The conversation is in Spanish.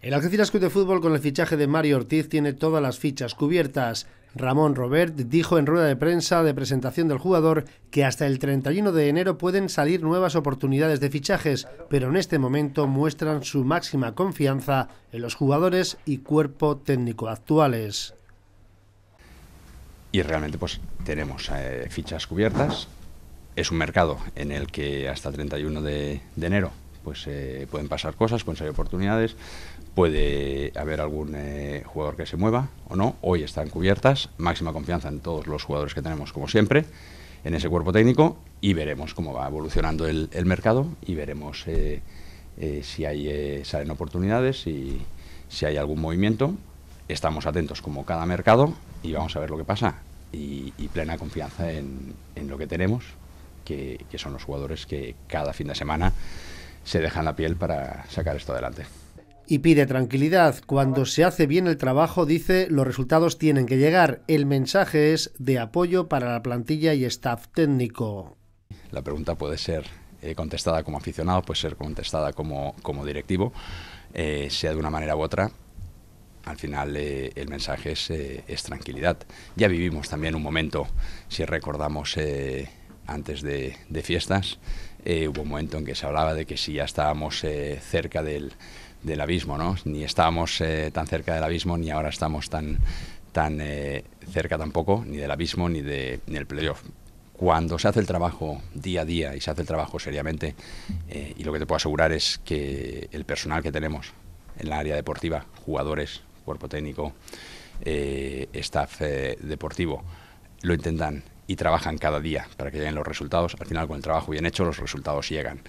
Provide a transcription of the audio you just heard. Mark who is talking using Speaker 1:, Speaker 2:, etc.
Speaker 1: El Algeciras Club de Fútbol con el fichaje de Mario Ortiz tiene todas las fichas cubiertas. Ramón Robert dijo en rueda de prensa de presentación del jugador que hasta el 31 de enero pueden salir nuevas oportunidades de fichajes, pero en este momento muestran su máxima confianza en los jugadores y cuerpo técnico actuales.
Speaker 2: Y realmente pues tenemos eh, fichas cubiertas. Es un mercado en el que hasta el 31 de, enero pues eh, pueden pasar cosas, pueden salir oportunidades, puede haber algún eh, jugador que se mueva o no. Hoy están cubiertas, máxima confianza en todos los jugadores que tenemos, como siempre, en ese cuerpo técnico y veremos cómo va evolucionando el, mercado y veremos eh, eh, si hay, salen oportunidades y si hay algún movimiento. Estamos atentos como cada mercado y vamos a ver lo que pasa y, plena confianza en, lo que tenemos, que son los jugadores que cada fin de semana se dejan la piel para sacar esto adelante
Speaker 1: y pide tranquilidad. Cuando se hace bien el trabajo, dice, los resultados tienen que llegar. El mensaje es de apoyo para la plantilla y staff técnico.
Speaker 2: La pregunta puede ser eh, contestada como aficionado, puede ser contestada como, como directivo, eh, sea de una manera u otra. Al final eh, el mensaje es, tranquilidad. Ya vivimos también un momento, si recordamos antes de, fiestas, eh, hubo un momento en que se hablaba de que si ya estábamos eh, cerca del, abismo, ¿no? Ni estábamos eh, tan cerca del abismo, ni ahora estamos tan, tan cerca tampoco, ni del abismo, ni, ni del playoff. Cuando se hace el trabajo día a día y se hace el trabajo seriamente, y lo que te puedo asegurar es que el personal que tenemos en la área deportiva, jugadores, cuerpo técnico, staff deportivo, lo intentan y trabajan cada día para que lleguen los resultados. Al final, con el
Speaker 1: trabajo bien hecho, los resultados llegan.